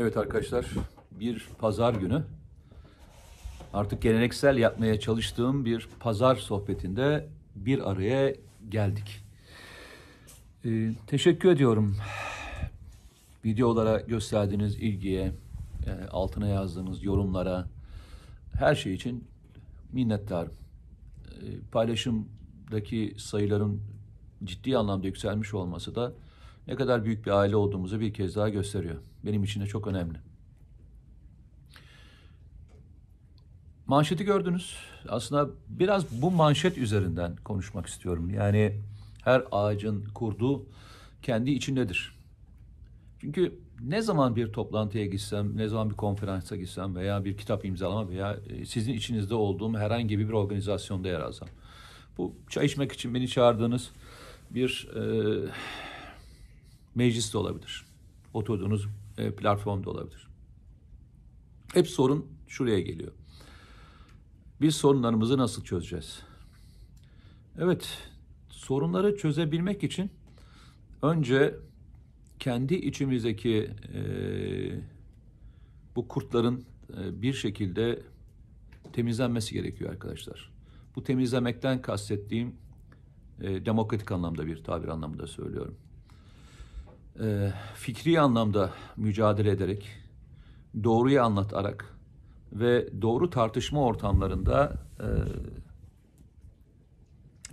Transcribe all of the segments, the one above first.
Evet arkadaşlar, bir pazar günü. Artık geleneksel yapmaya çalıştığım bir pazar sohbetinde bir araya geldik. Ee, teşekkür ediyorum videolara gösterdiğiniz ilgiye, e, altına yazdığınız yorumlara, her şey için minnettarım. E, paylaşımdaki sayıların ciddi anlamda yükselmiş olması da ne kadar büyük bir aile olduğumuzu bir kez daha gösteriyor benim için de çok önemli. Manşeti gördünüz. Aslında biraz bu manşet üzerinden konuşmak istiyorum. Yani her ağacın kurduğu kendi içindedir. Çünkü ne zaman bir toplantıya gitsem, ne zaman bir konferansa gitsem veya bir kitap imzalama veya e, sizin içinizde olduğum herhangi bir organizasyonda yer alsam. Bu çay içmek için beni çağırdığınız bir e, meclis de olabilir. Oturduğunuz e, platformda olabilir. Hep sorun şuraya geliyor. Biz sorunlarımızı nasıl çözeceğiz? Evet, sorunları çözebilmek için önce kendi içimizdeki e, bu kurtların e, bir şekilde temizlenmesi gerekiyor arkadaşlar. Bu temizlemekten kastettiğim e, demokratik anlamda bir tabir anlamında söylüyorum. Ee, fikri anlamda mücadele ederek, doğruyu anlatarak ve doğru tartışma ortamlarında e,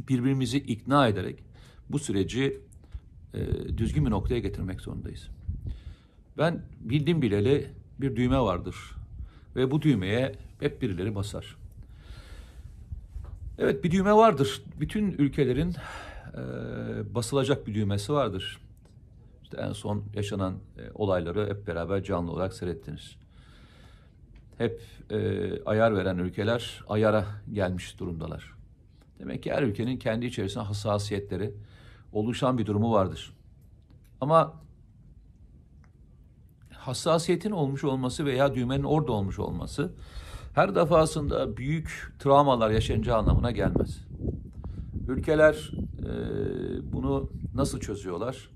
birbirimizi ikna ederek bu süreci e, düzgün bir noktaya getirmek zorundayız. Ben bildim bileli bir düğme vardır ve bu düğmeye hep birileri basar. Evet bir düğme vardır. Bütün ülkelerin e, basılacak bir düğmesi vardır. İşte en son yaşanan e, olayları hep beraber canlı olarak seyrettiniz. Hep e, ayar veren ülkeler ayara gelmiş durumdalar. Demek ki her ülkenin kendi içerisinde hassasiyetleri, oluşan bir durumu vardır. Ama hassasiyetin olmuş olması veya düğmenin orada olmuş olması her defasında büyük travmalar yaşanacağı anlamına gelmez. Ülkeler e, bunu nasıl çözüyorlar?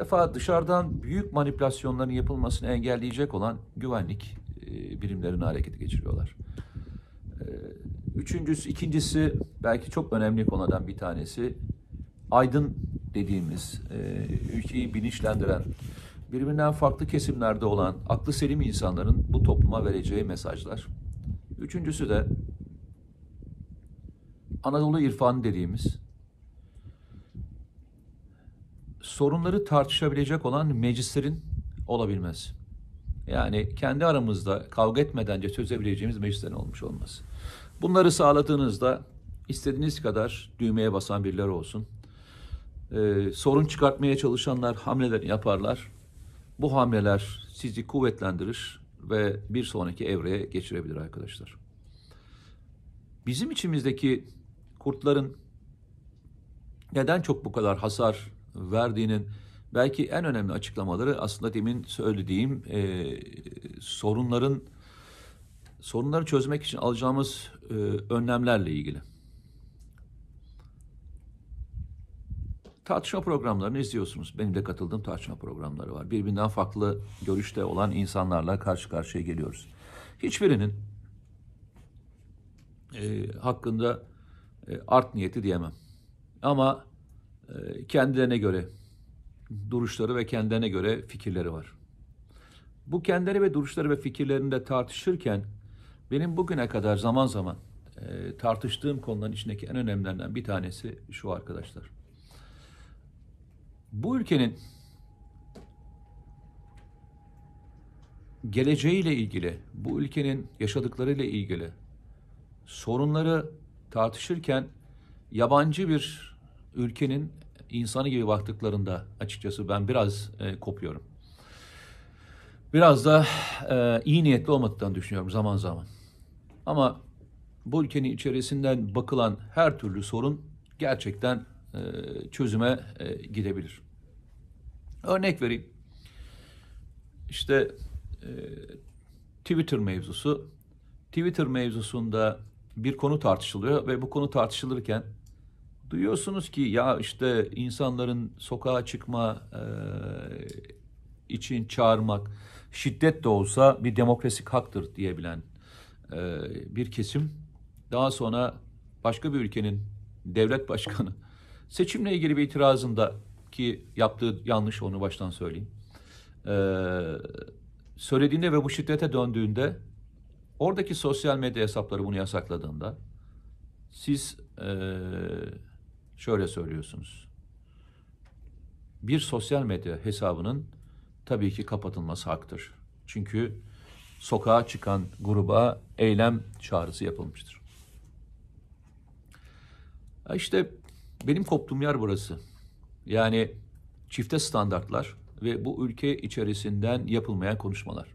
defa dışarıdan büyük manipülasyonların yapılmasını engelleyecek olan güvenlik e, birimlerini harekete geçiriyorlar. E, üçüncüsü, ikincisi belki çok önemli konudan bir tanesi aydın dediğimiz e, ülkeyi bilinçlendiren birbirinden farklı kesimlerde olan aklı selim insanların bu topluma vereceği mesajlar. Üçüncüsü de Anadolu irfanı dediğimiz sorunları tartışabilecek olan meclislerin olabilmez. Yani kendi aramızda kavga etmeden çözebileceğimiz meclislerin olmuş olması. Bunları sağladığınızda istediğiniz kadar düğmeye basan birileri olsun. Ee, sorun çıkartmaya çalışanlar hamleler yaparlar. Bu hamleler sizi kuvvetlendirir ve bir sonraki evreye geçirebilir arkadaşlar. Bizim içimizdeki kurtların neden çok bu kadar hasar verdiğinin belki en önemli açıklamaları aslında demin söylediğim e, sorunların sorunları çözmek için alacağımız e, önlemlerle ilgili. Tartışma programlarını izliyorsunuz. Benim de katıldığım tartışma programları var. Birbirinden farklı görüşte olan insanlarla karşı karşıya geliyoruz. Hiçbirinin e, hakkında e, art niyeti diyemem. Ama ee, kendilerine göre duruşları ve kendilerine göre fikirleri var. Bu kendileri ve duruşları ve fikirlerini de tartışırken benim bugüne kadar zaman zaman e, tartıştığım konuların içindeki en önemlilerinden bir tanesi şu arkadaşlar. Bu ülkenin geleceğiyle ilgili, bu ülkenin yaşadıklarıyla ilgili sorunları tartışırken yabancı bir ülkenin insanı gibi baktıklarında açıkçası ben biraz e, kopuyorum. Biraz da e, iyi niyetli olmadıktan düşünüyorum zaman zaman. Ama bu ülkenin içerisinden bakılan her türlü sorun gerçekten e, çözüme e, gidebilir. Örnek vereyim. İşte e, Twitter mevzusu. Twitter mevzusunda bir konu tartışılıyor ve bu konu tartışılırken Duyuyorsunuz ki ya işte insanların sokağa çıkma e, için çağırmak şiddet de olsa bir demokrasik haktır diyebilen e, bir kesim. Daha sonra başka bir ülkenin devlet başkanı seçimle ilgili bir itirazında ki yaptığı yanlış onu baştan söyleyeyim. E, söylediğinde ve bu şiddete döndüğünde oradaki sosyal medya hesapları bunu yasakladığında siz eee şöyle söylüyorsunuz. Bir sosyal medya hesabının tabii ki kapatılması haktır. Çünkü sokağa çıkan gruba eylem çağrısı yapılmıştır. İşte benim koptuğum yer burası. Yani çifte standartlar ve bu ülke içerisinden yapılmayan konuşmalar.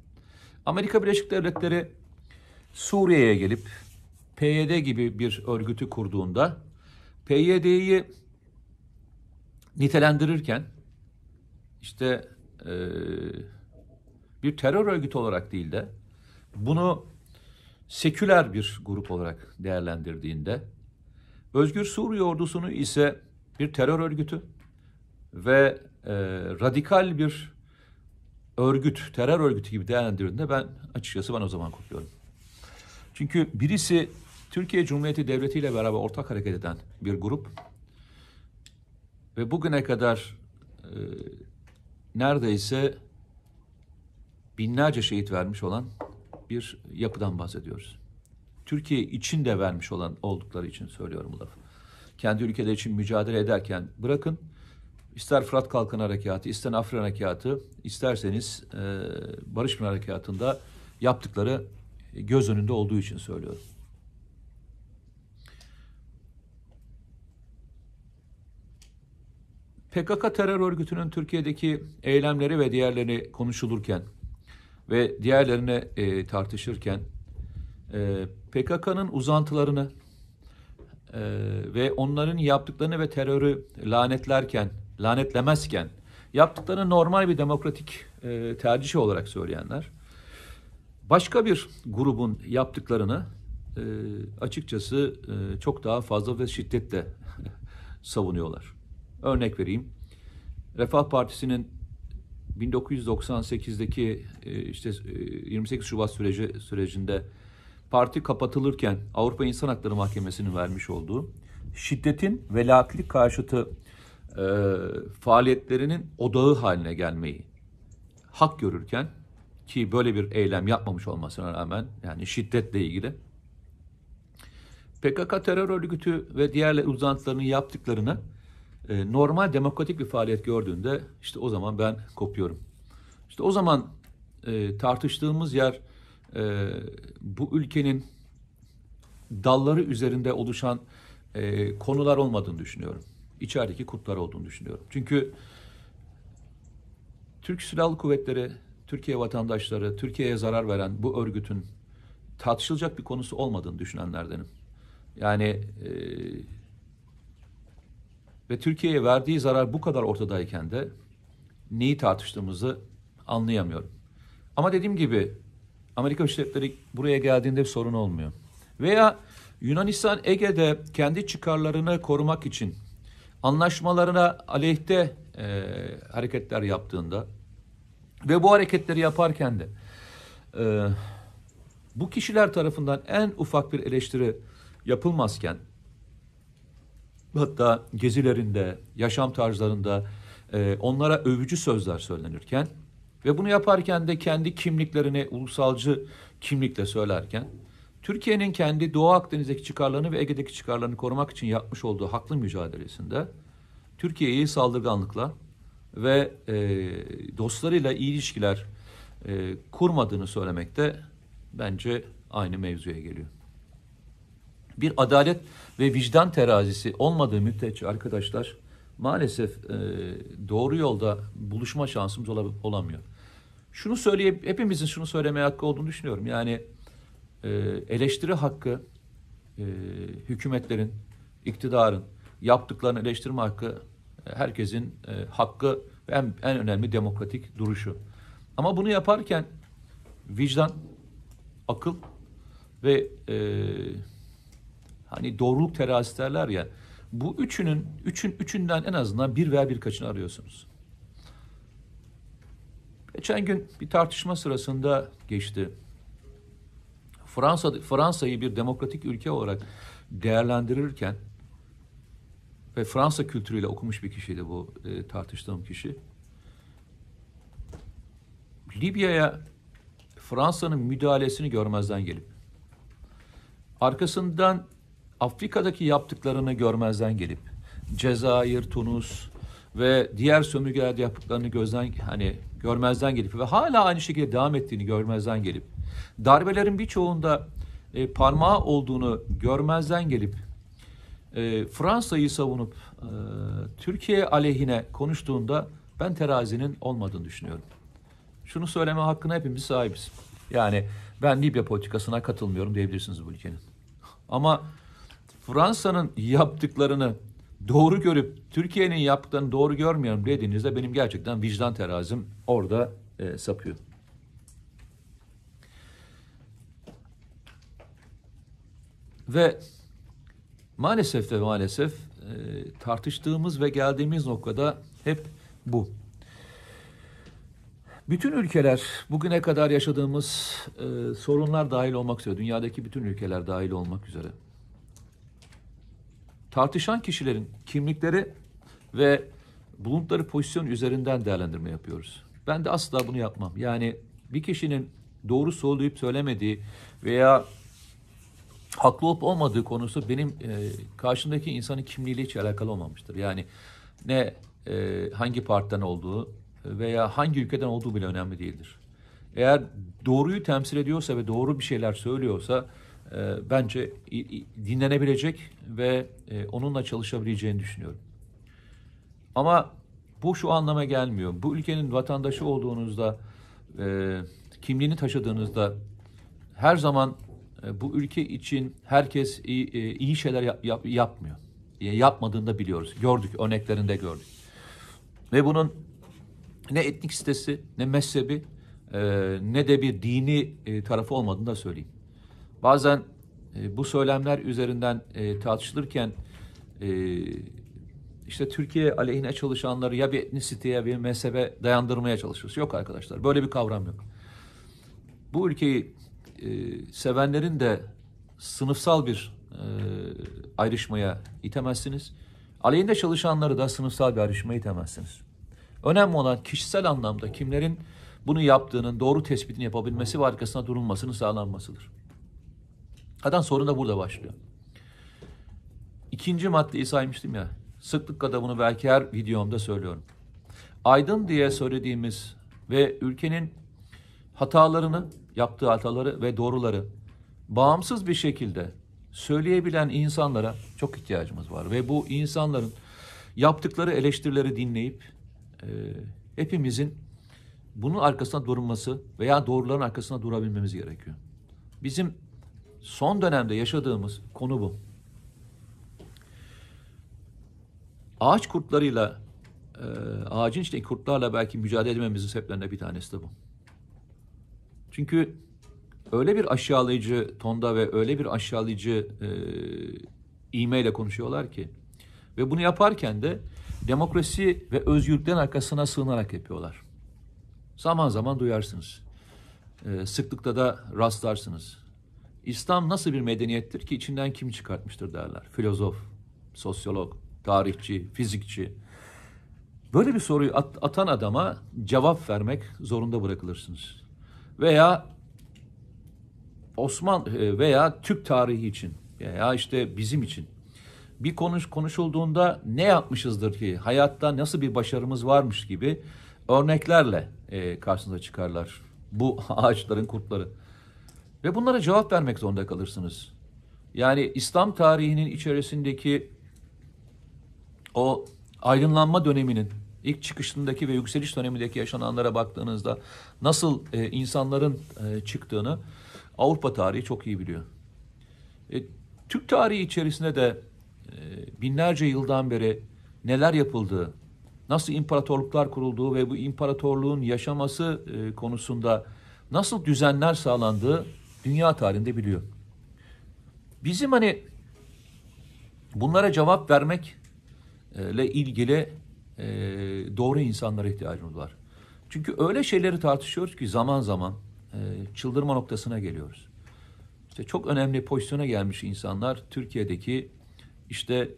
Amerika Birleşik Devletleri Suriye'ye gelip PYD gibi bir örgütü kurduğunda PYD'yi nitelendirirken işte e, bir terör örgütü olarak değil de bunu seküler bir grup olarak değerlendirdiğinde Özgür Suriye ordusunu ise bir terör örgütü ve e, radikal bir örgüt, terör örgütü gibi değerlendirdiğinde ben açıkçası ben o zaman kopuyorum. Çünkü birisi Türkiye Cumhuriyeti Devleti ile beraber ortak hareket eden bir grup ve bugüne kadar e, neredeyse binlerce şehit vermiş olan bir yapıdan bahsediyoruz. Türkiye için de vermiş olan oldukları için söylüyorum bu lafı. Kendi ülkeleri için mücadele ederken bırakın ister Fırat Kalkan Harekatı, ister Afrin Harekatı, isterseniz e, Barış Harekatında yaptıkları göz önünde olduğu için söylüyorum. PKK terör örgütünün Türkiye'deki eylemleri ve diğerlerini konuşulurken ve diğerlerine e, tartışırken e, PKK'nın uzantılarını e, ve onların yaptıklarını ve terörü lanetlerken, lanetlemezken yaptıklarını normal bir demokratik e, tercih olarak söyleyenler başka bir grubun yaptıklarını e, açıkçası e, çok daha fazla ve şiddetle savunuyorlar. Örnek vereyim. Refah Partisi'nin 1998'deki e, işte 28 e, Şubat süreci sürecinde parti kapatılırken Avrupa İnsan Hakları Mahkemesi'nin vermiş olduğu şiddetin velayetlik karşıtı e, faaliyetlerinin odağı haline gelmeyi hak görürken ki böyle bir eylem yapmamış olmasına rağmen yani şiddetle ilgili PKK terör örgütü ve diğer uzantılarının yaptıklarını e, normal demokratik bir faaliyet gördüğünde işte o zaman ben kopuyorum. İşte o zaman e, tartıştığımız yer e, bu ülkenin dalları üzerinde oluşan e, konular olmadığını düşünüyorum. İçerideki kurtlar olduğunu düşünüyorum. Çünkü Türk Silahlı Kuvvetleri, Türkiye vatandaşları, Türkiye'ye zarar veren bu örgütün tartışılacak bir konusu olmadığını düşünenlerdenim. Yani e, ve Türkiye'ye verdiği zarar bu kadar ortadayken de neyi tartıştığımızı anlayamıyorum. Ama dediğim gibi Amerika Devletleri buraya geldiğinde bir sorun olmuyor. Veya Yunanistan Ege'de kendi çıkarlarını korumak için anlaşmalarına aleyhte e, hareketler yaptığında ve bu hareketleri yaparken de e, bu kişiler tarafından en ufak bir eleştiri yapılmazken hatta gezilerinde, yaşam tarzlarında e, onlara övücü sözler söylenirken ve bunu yaparken de kendi kimliklerini ulusalcı kimlikle söylerken Türkiye'nin kendi Doğu Akdeniz'deki çıkarlarını ve Ege'deki çıkarlarını korumak için yapmış olduğu haklı mücadelesinde Türkiye'yi saldırganlıkla ve e, dostlarıyla iyi ilişkiler e, kurmadığını söylemek de bence aynı mevzuya geliyor. Bir adalet ve vicdan terazisi olmadığı müddetçe arkadaşlar maalesef e, doğru yolda buluşma şansımız ol- olamıyor. Şunu söyleyip hepimizin şunu söylemeye hakkı olduğunu düşünüyorum. Yani e, eleştiri hakkı e, hükümetlerin, iktidarın yaptıklarını eleştirme hakkı e, herkesin e, hakkı ve en, en önemli demokratik duruşu. Ama bunu yaparken vicdan, akıl ve e, Hani doğruluk terazisi derler ya. Bu üçünün, üçün, üçünden en azından bir veya birkaçını arıyorsunuz. Geçen gün bir tartışma sırasında geçti. Fransa Fransa'yı bir demokratik ülke olarak değerlendirirken ve Fransa kültürüyle okumuş bir kişiydi bu e, tartıştığım kişi. Libya'ya Fransa'nın müdahalesini görmezden gelip arkasından Afrika'daki yaptıklarını görmezden gelip Cezayir, Tunus ve diğer sömürgelerde yaptıklarını gözden hani görmezden gelip ve hala aynı şekilde devam ettiğini görmezden gelip darbelerin birçoğunda e, parmağı olduğunu görmezden gelip e, Fransa'yı savunup e, Türkiye aleyhine konuştuğunda ben terazinin olmadığını düşünüyorum. Şunu söyleme hakkına hepimiz sahibiz. Yani ben Libya politikasına katılmıyorum diyebilirsiniz bu ülkenin. Ama Fransa'nın yaptıklarını doğru görüp Türkiye'nin yaptığını doğru görmüyorum dediğinizde benim gerçekten vicdan terazim orada e, sapıyor. Ve maalesef de maalesef e, tartıştığımız ve geldiğimiz noktada hep bu. Bütün ülkeler bugüne kadar yaşadığımız e, sorunlar dahil olmak üzere, dünyadaki bütün ülkeler dahil olmak üzere tartışan kişilerin kimlikleri ve bulundukları pozisyon üzerinden değerlendirme yapıyoruz. Ben de asla bunu yapmam. Yani bir kişinin doğru söyleyip söylemediği veya haklı olup olmadığı konusu benim e, karşımdaki insanın kimliğiyle hiç alakalı olmamıştır. Yani ne e, hangi partiden olduğu veya hangi ülkeden olduğu bile önemli değildir. Eğer doğruyu temsil ediyorsa ve doğru bir şeyler söylüyorsa ee, bence dinlenebilecek ve e, onunla çalışabileceğini düşünüyorum. Ama bu şu anlama gelmiyor. Bu ülkenin vatandaşı olduğunuzda, e, kimliğini taşıdığınızda her zaman e, bu ülke için herkes iyi, iyi şeyler yap, yap, yapmıyor. yapmadığını da biliyoruz. Gördük, örneklerinde gördük. Ve bunun ne etnik sitesi, ne mezhebi, ne de bir dini tarafı olmadığını da söyleyeyim. Bazen e, bu söylemler üzerinden e, tartışılırken e, işte Türkiye aleyhine çalışanları ya bir etnisiteye bir mezhebe dayandırmaya çalışıyoruz. Yok arkadaşlar böyle bir kavram yok. Bu ülkeyi e, sevenlerin de sınıfsal bir e, ayrışmaya itemezsiniz. Aleyhinde çalışanları da sınıfsal bir ayrışmaya itemezsiniz. Önemli olan kişisel anlamda kimlerin bunu yaptığının doğru tespitini yapabilmesi ve arkasına durulmasının sağlanmasıdır. Zaten sorun da burada başlıyor. İkinci maddeyi saymıştım ya. Sıklıkla da bunu belki her videomda söylüyorum. Aydın diye söylediğimiz ve ülkenin hatalarını, yaptığı hataları ve doğruları bağımsız bir şekilde söyleyebilen insanlara çok ihtiyacımız var. Ve bu insanların yaptıkları eleştirileri dinleyip e, hepimizin bunun arkasına durması veya doğruların arkasına durabilmemiz gerekiyor. Bizim son dönemde yaşadığımız konu bu. Ağaç kurtlarıyla, e, ağacın içindeki kurtlarla belki mücadele etmemizin sebeplerinden bir tanesi de bu. Çünkü öyle bir aşağılayıcı tonda ve öyle bir aşağılayıcı e, iğmeyle konuşuyorlar ki. Ve bunu yaparken de demokrasi ve özgürlüklerin arkasına sığınarak yapıyorlar. Zaman zaman duyarsınız. E, sıklıkta da rastlarsınız. İslam nasıl bir medeniyettir ki içinden kim çıkartmıştır derler. Filozof, sosyolog, tarihçi, fizikçi. Böyle bir soruyu at, atan adama cevap vermek zorunda bırakılırsınız. Veya Osman e, veya Türk tarihi için veya işte bizim için bir konuş konuşulduğunda ne yapmışızdır ki hayatta nasıl bir başarımız varmış gibi örneklerle e, karşınıza çıkarlar bu ağaçların kurtları. Ve bunlara cevap vermek zorunda kalırsınız. Yani İslam tarihinin içerisindeki o aydınlanma döneminin ilk çıkışındaki ve yükseliş dönemindeki yaşananlara baktığınızda nasıl e, insanların e, çıktığını Avrupa tarihi çok iyi biliyor. E, Türk tarihi içerisinde de e, binlerce yıldan beri neler yapıldığı, nasıl imparatorluklar kurulduğu ve bu imparatorluğun yaşaması e, konusunda nasıl düzenler sağlandığı dünya tarihinde biliyor. Bizim hani bunlara cevap vermekle e, ilgili e, doğru insanlara ihtiyacımız var. Çünkü öyle şeyleri tartışıyoruz ki zaman zaman e, çıldırma noktasına geliyoruz. İşte çok önemli pozisyona gelmiş insanlar Türkiye'deki işte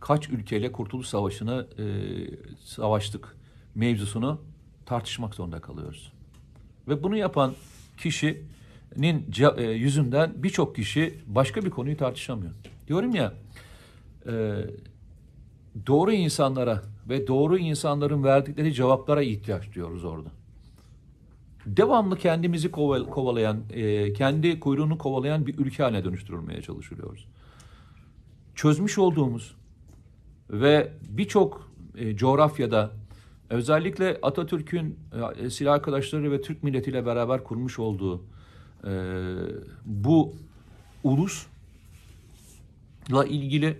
kaç ülkeyle Kurtuluş Savaşı'nı savaştık mevzusunu tartışmak zorunda kalıyoruz. Ve bunu yapan kişinin e, yüzünden birçok kişi başka bir konuyu tartışamıyor. Diyorum ya e, doğru insanlara ve doğru insanların verdikleri cevaplara ihtiyaç diyoruz orada. Devamlı kendimizi kovalayan, e, kendi kuyruğunu kovalayan bir ülke haline dönüştürülmeye çalışıyoruz. Çözmüş olduğumuz ve birçok coğrafyada Özellikle Atatürk'ün e, silah arkadaşları ve Türk milletiyle beraber kurmuş olduğu e, bu ulusla ilgili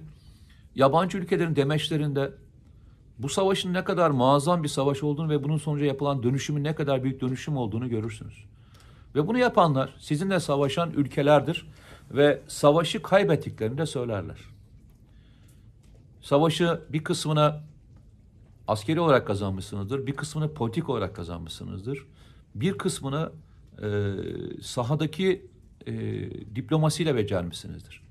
yabancı ülkelerin demeçlerinde bu savaşın ne kadar muazzam bir savaş olduğunu ve bunun sonucu yapılan dönüşümün ne kadar büyük dönüşüm olduğunu görürsünüz. Ve bunu yapanlar sizinle savaşan ülkelerdir ve savaşı kaybettiklerini de söylerler. Savaşı bir kısmına askeri olarak kazanmışsınızdır. Bir kısmını politik olarak kazanmışsınızdır. Bir kısmını e, sahadaki e, diplomasiyle becermişsinizdir.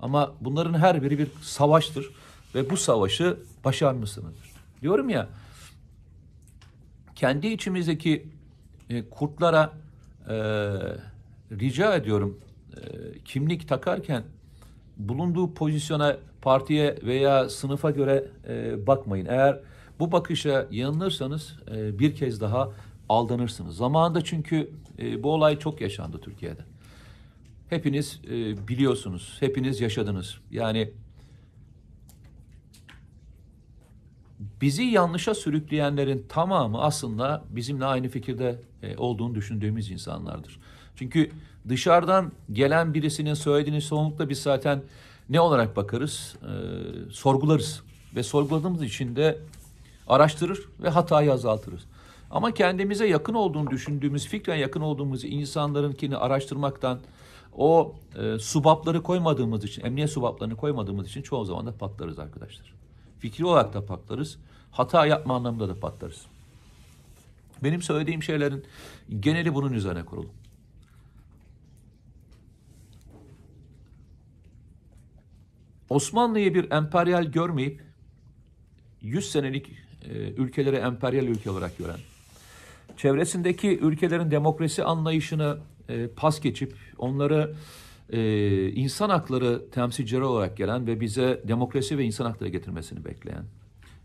Ama bunların her biri bir savaştır ve bu savaşı başarmışsınızdır. Diyorum ya kendi içimizdeki e, kurtlara e, rica ediyorum e, kimlik takarken bulunduğu pozisyona partiye veya sınıfa göre e, bakmayın. Eğer bu bakışa yanılırsanız e, bir kez daha aldanırsınız. Zamanında çünkü e, bu olay çok yaşandı Türkiye'de. Hepiniz e, biliyorsunuz, hepiniz yaşadınız. Yani bizi yanlışa sürükleyenlerin tamamı aslında bizimle aynı fikirde e, olduğunu düşündüğümüz insanlardır. Çünkü dışarıdan gelen birisinin söylediğini çoğunlukla biz zaten ne olarak bakarız? E, sorgularız ve sorguladığımız için de araştırır ve hatayı azaltırız. Ama kendimize yakın olduğunu düşündüğümüz, fikren yakın olduğumuz insanlarınkini araştırmaktan o e, subapları koymadığımız için, emniyet subaplarını koymadığımız için çoğu zaman da patlarız arkadaşlar. Fikri olarak da patlarız, hata yapma anlamında da patlarız. Benim söylediğim şeylerin geneli bunun üzerine kurulu. Osmanlı'yı bir emperyal görmeyip 100 senelik e, ülkelere emperyal ülke olarak gören, çevresindeki ülkelerin demokrasi anlayışını e, pas geçip onları e, insan hakları temsilcileri olarak gelen ve bize demokrasi ve insan hakları getirmesini bekleyen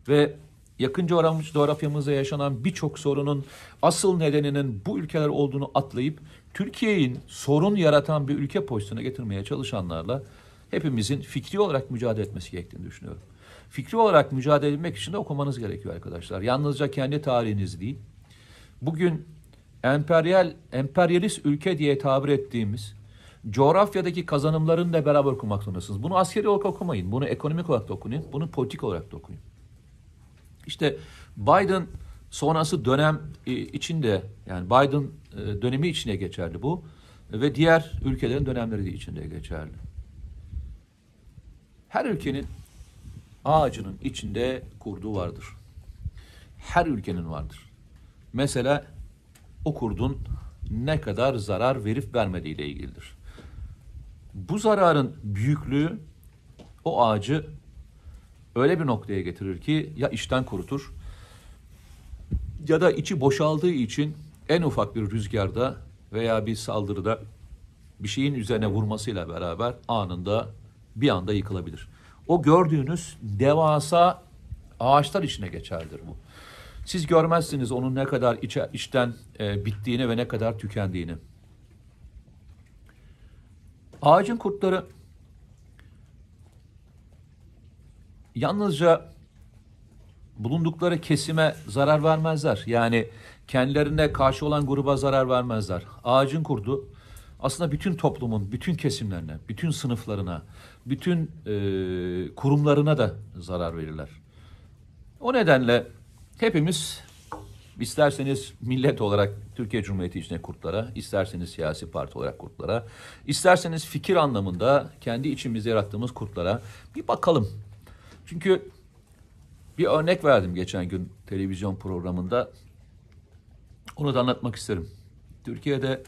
ve yakın coğrafyamızda yaşanan birçok sorunun asıl nedeninin bu ülkeler olduğunu atlayıp Türkiye'nin sorun yaratan bir ülke pozisyonuna getirmeye çalışanlarla hepimizin fikri olarak mücadele etmesi gerektiğini düşünüyorum. Fikri olarak mücadele etmek için de okumanız gerekiyor arkadaşlar. Yalnızca kendi tarihiniz değil. Bugün emperyal, emperyalist ülke diye tabir ettiğimiz coğrafyadaki kazanımların da beraber okumak zorundasınız. Bunu askeri olarak okumayın, bunu ekonomik olarak da okuyun, bunu politik olarak da okuyun. İşte Biden sonrası dönem e, içinde yani Biden e, dönemi içine geçerli bu ve diğer ülkelerin dönemleri de içinde geçerli. Her ülkenin ağacının içinde kurdu vardır. Her ülkenin vardır. Mesela o kurdun ne kadar zarar verip vermediği ile ilgilidir. Bu zararın büyüklüğü o ağacı öyle bir noktaya getirir ki ya içten kurutur ya da içi boşaldığı için en ufak bir rüzgarda veya bir saldırıda bir şeyin üzerine vurmasıyla beraber anında bir anda yıkılabilir. O gördüğünüz devasa ağaçlar içine geçerdir bu. Siz görmezsiniz onun ne kadar içe, içten e, bittiğini ve ne kadar tükendiğini. Ağacın kurtları yalnızca bulundukları kesime zarar vermezler. Yani kendilerine karşı olan gruba zarar vermezler. Ağacın kurdu aslında bütün toplumun, bütün kesimlerine, bütün sınıflarına, bütün e, kurumlarına da zarar verirler. O nedenle hepimiz isterseniz millet olarak Türkiye Cumhuriyeti içinde kurtlara, isterseniz siyasi parti olarak kurtlara, isterseniz fikir anlamında kendi içimizde yarattığımız kurtlara bir bakalım. Çünkü bir örnek verdim geçen gün televizyon programında. Onu da anlatmak isterim. Türkiye'de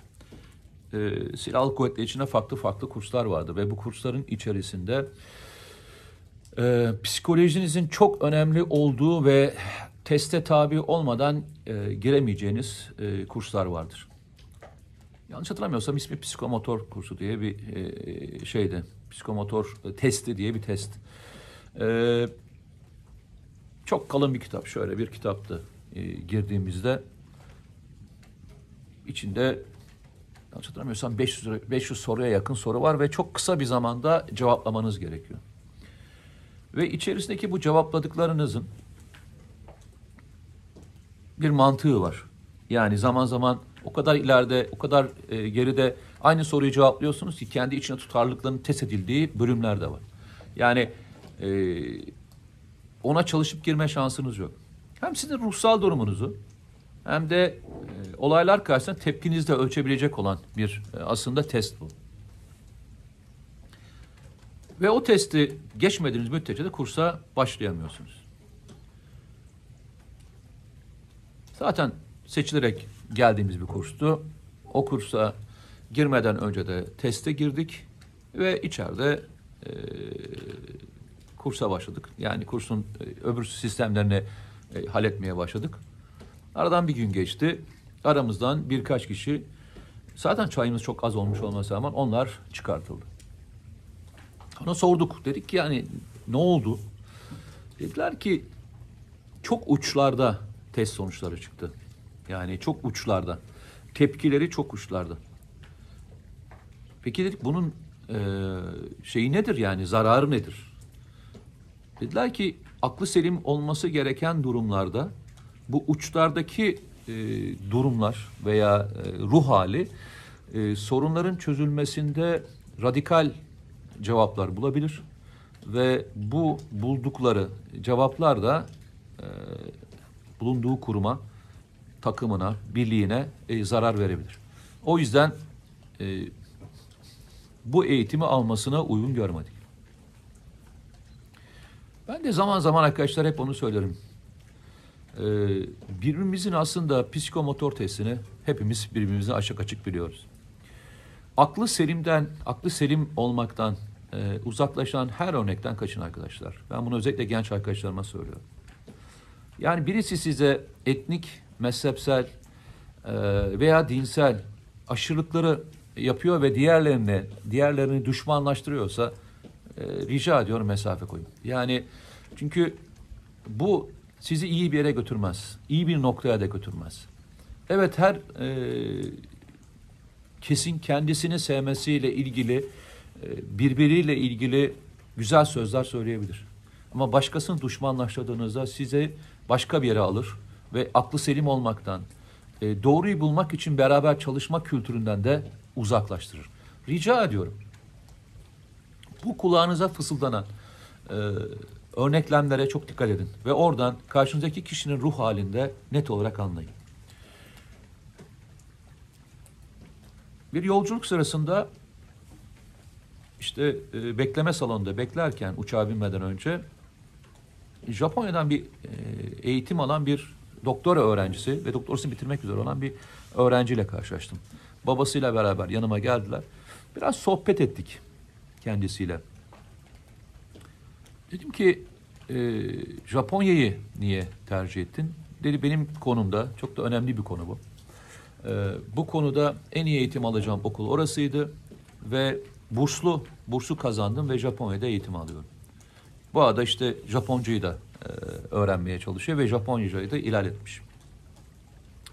e, silahlı kuvvetler içinde farklı farklı kurslar vardı ve bu kursların içerisinde e, psikolojinizin çok önemli olduğu ve teste tabi olmadan e, giremeyeceğiniz e, kurslar vardır. Yanlış hatırlamıyorsam ismi psikomotor kursu diye bir e, şeydi. Psikomotor e, testi diye bir test. E, çok kalın bir kitap. Şöyle bir kitaptı e, girdiğimizde. içinde yanlış hatırlamıyorsam 500, 500 soruya yakın soru var ve çok kısa bir zamanda cevaplamanız gerekiyor. Ve içerisindeki bu cevapladıklarınızın bir mantığı var. Yani zaman zaman o kadar ileride, o kadar e, geride aynı soruyu cevaplıyorsunuz ki kendi içine tutarlılıkların test edildiği bölümler de var. Yani e, ona çalışıp girme şansınız yok. Hem sizin ruhsal durumunuzu hem de e, olaylar karşısında tepkinizle ölçebilecek olan bir e, aslında test bu. Ve o testi geçmediğiniz müddetçe de kursa başlayamıyorsunuz. Zaten seçilerek geldiğimiz bir kurstu. O kursa girmeden önce de teste girdik ve içeride e, kursa başladık. Yani kursun e, öbür sistemlerini e, halletmeye başladık. Aradan bir gün geçti. Aramızdan birkaç kişi zaten çayımız çok az olmuş olmasına rağmen onlar çıkartıldı. Ona sorduk. Dedik ki yani ne oldu? Dediler ki çok uçlarda test sonuçları çıktı. Yani çok uçlarda. Tepkileri çok uçlarda. Peki dedik bunun e, şeyi nedir yani zararı nedir? Dediler ki aklı selim olması gereken durumlarda bu uçlardaki e, durumlar veya e, ruh hali e, sorunların çözülmesinde radikal cevaplar bulabilir ve bu buldukları cevaplar da e, bulunduğu kuruma, takımına, birliğine e, zarar verebilir. O yüzden e, bu eğitimi almasına uygun görmedik. Ben de zaman zaman arkadaşlar hep onu söylerim. Ee, birbirimizin aslında psikomotor testini hepimiz birbirimizi açık açık biliyoruz. Aklı selimden, aklı selim olmaktan e, uzaklaşan her örnekten kaçın arkadaşlar. Ben bunu özellikle genç arkadaşlarıma söylüyorum. Yani birisi size etnik, mezhepsel e, veya dinsel aşırılıkları yapıyor ve diğerlerini diğerlerini düşmanlaştırıyorsa e, rica ediyorum mesafe koyun. Yani çünkü bu sizi iyi bir yere götürmez. İyi bir noktaya da götürmez. Evet her e, kesin kendisini sevmesiyle ilgili, e, birbiriyle ilgili güzel sözler söyleyebilir. Ama başkasını düşmanlaştırdığınızda size başka bir yere alır ve aklı selim olmaktan, e, doğruyu bulmak için beraber çalışma kültüründen de uzaklaştırır. Rica ediyorum. Bu kulağınıza fısıldanan e, örneklemlere çok dikkat edin ve oradan karşınızdaki kişinin ruh halinde net olarak anlayın. Bir yolculuk sırasında işte e, bekleme salonunda beklerken uçağa binmeden önce Japonya'dan bir e, eğitim alan bir doktora öğrencisi ve doktorasını bitirmek üzere olan bir öğrenciyle karşılaştım. Babasıyla beraber yanıma geldiler. Biraz sohbet ettik kendisiyle. Dedim ki e, Japonya'yı niye tercih ettin? Dedi benim konumda çok da önemli bir konu bu. E, bu konuda en iyi eğitim alacağım okul orasıydı ve burslu bursu kazandım ve Japonya'da eğitim alıyorum. Bu arada işte Japoncuyu da e, öğrenmeye çalışıyor ve Japoncayı da ilerletmiş.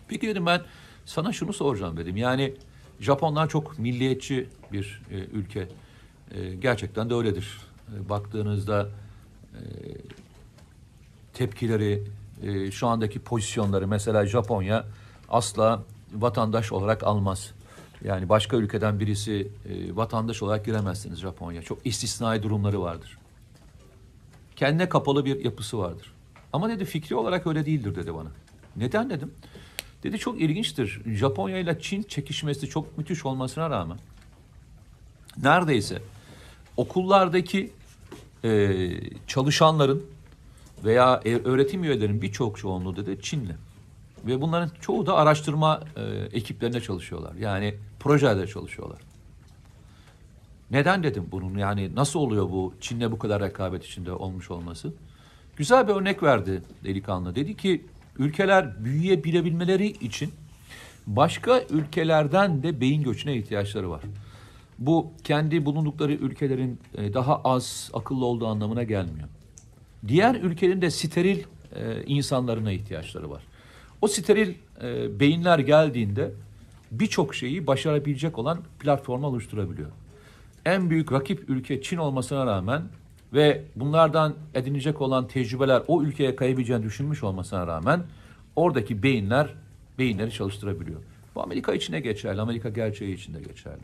Peki dedim ben sana şunu soracağım dedim. Yani Japonlar çok milliyetçi bir e, ülke. E, gerçekten de öyledir. E, baktığınızda tepkileri, e, şu andaki pozisyonları mesela Japonya asla vatandaş olarak almaz. Yani başka ülkeden birisi e, vatandaş olarak giremezsiniz Japonya. Çok istisnai durumları vardır. Kendine kapalı bir yapısı vardır. Ama dedi fikri olarak öyle değildir dedi bana. Neden dedim? Dedi çok ilginçtir. Japonya ile Çin çekişmesi çok müthiş olmasına rağmen neredeyse okullardaki e, çalışanların veya e, öğretim üyelerinin birçok çoğunluğu dedi Çinli. Ve bunların çoğu da araştırma e, ekiplerinde çalışıyorlar. Yani projede çalışıyorlar. Neden dedim bunun yani nasıl oluyor bu Çin'le bu kadar rekabet içinde olmuş olması? Güzel bir örnek verdi delikanlı. Dedi ki ülkeler büyüyebilebilmeleri için başka ülkelerden de beyin göçüne ihtiyaçları var. Bu kendi bulundukları ülkelerin e, daha az akıllı olduğu anlamına gelmiyor. Diğer ülkenin de steril e, insanlarına ihtiyaçları var. O steril e, beyinler geldiğinde birçok şeyi başarabilecek olan platforma oluşturabiliyor. En büyük rakip ülke Çin olmasına rağmen ve bunlardan edinecek olan tecrübeler o ülkeye kayabileceğini düşünmüş olmasına rağmen oradaki beyinler beyinleri çalıştırabiliyor. Bu Amerika içine geçerli, Amerika gerçeği içinde geçerli.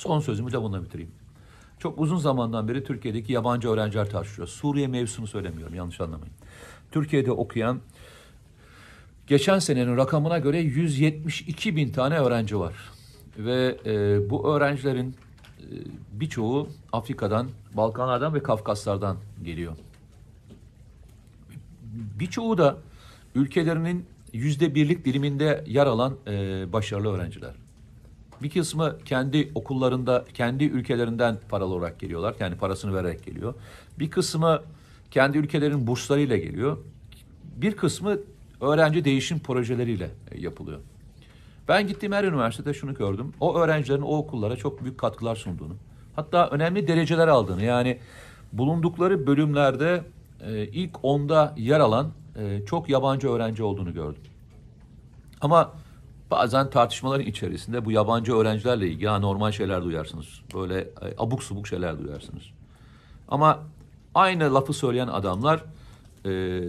Son sözümü de bununla bitireyim. Çok uzun zamandan beri Türkiye'deki yabancı öğrenciler tartışıyoruz. Suriye mevzusunu söylemiyorum yanlış anlamayın. Türkiye'de okuyan geçen senenin rakamına göre 172 bin tane öğrenci var. Ve e, bu öğrencilerin e, birçoğu Afrika'dan, Balkanlardan ve Kafkaslardan geliyor. Birçoğu da ülkelerinin yüzde birlik diliminde yer alan e, başarılı öğrenciler. Bir kısmı kendi okullarında, kendi ülkelerinden paralı olarak geliyorlar. Yani parasını vererek geliyor. Bir kısmı kendi ülkelerin burslarıyla geliyor. Bir kısmı öğrenci değişim projeleriyle e, yapılıyor. Ben gittiğim her üniversitede şunu gördüm. O öğrencilerin o okullara çok büyük katkılar sunduğunu. Hatta önemli dereceler aldığını. Yani bulundukları bölümlerde e, ilk onda yer alan e, çok yabancı öğrenci olduğunu gördüm. Ama bazen tartışmaların içerisinde bu yabancı öğrencilerle ilgili normal şeyler duyarsınız. Böyle e, abuk subuk şeyler duyarsınız. Ama aynı lafı söyleyen adamlar e,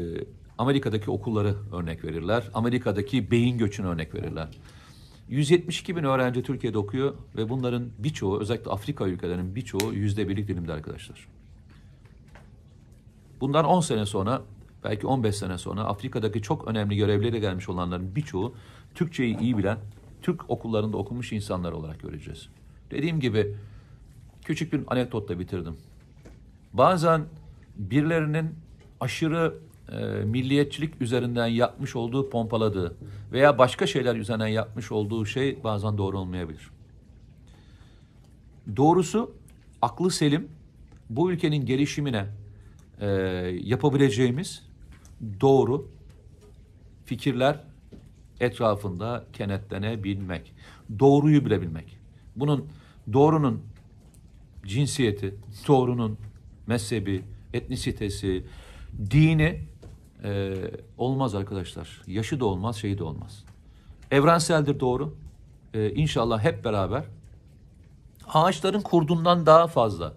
Amerika'daki okulları örnek verirler. Amerika'daki beyin göçünü örnek verirler. 172 bin öğrenci Türkiye'de okuyor ve bunların birçoğu özellikle Afrika ülkelerinin birçoğu yüzde birlik dilimde arkadaşlar. Bundan 10 sene sonra belki 15 sene sonra Afrika'daki çok önemli görevlere gelmiş olanların birçoğu Türkçeyi iyi bilen, Türk okullarında okumuş insanlar olarak göreceğiz. Dediğim gibi küçük bir anekdotla bitirdim. Bazen birilerinin aşırı e, milliyetçilik üzerinden yapmış olduğu pompaladığı veya başka şeyler üzerinden yapmış olduğu şey bazen doğru olmayabilir. Doğrusu aklı selim bu ülkenin gelişimine e, yapabileceğimiz doğru fikirler etrafında kenetlenebilmek. Doğruyu bilebilmek. Bunun doğrunun cinsiyeti, doğrunun mezhebi, etnisitesi, dini e, olmaz arkadaşlar. Yaşı da olmaz, şeyi de olmaz. Evrenseldir doğru. E, inşallah hep beraber ağaçların kurdundan daha fazla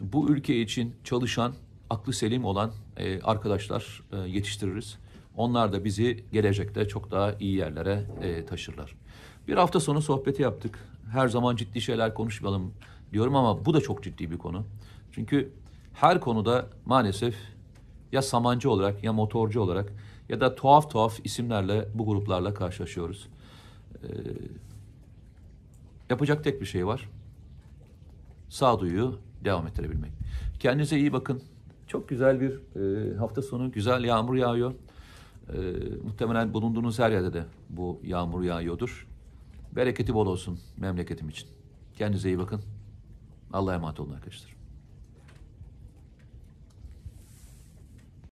bu ülke için çalışan aklı selim olan e, arkadaşlar e, yetiştiririz. Onlar da bizi gelecekte çok daha iyi yerlere e, taşırlar. Bir hafta sonu sohbeti yaptık. Her zaman ciddi şeyler konuşmayalım diyorum ama bu da çok ciddi bir konu. Çünkü her konuda maalesef ya samancı olarak ya motorcu olarak ya da tuhaf tuhaf isimlerle bu gruplarla karşılaşıyoruz. Ee, yapacak tek bir şey var. Sağduyu devam ettirebilmek. Kendinize iyi bakın. Çok güzel bir e, hafta sonu. Güzel yağmur yağıyor. E, muhtemelen bulunduğunuz her yerde de bu yağmur yağıyordur. Bereketi bol olsun memleketim için. Kendinize iyi bakın. Allah'a emanet olun arkadaşlar.